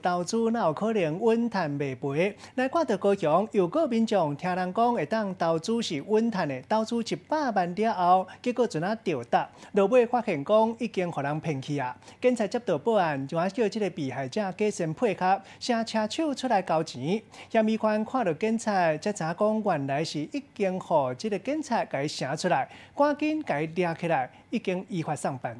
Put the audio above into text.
投资哪有可能稳赚未赔？来看到高雄有个民众听人讲会当投资是稳赚的，投资一百万了后，结果怎啊掉搭，落尾发现讲已经互人骗去啊！警察接到报案，就啊叫即个被害者家身配合，先车手出来交钱。嫌疑犯看到警察，才查讲原来是一经互即个警察给写出来，赶紧给抓起来，已经依法上班。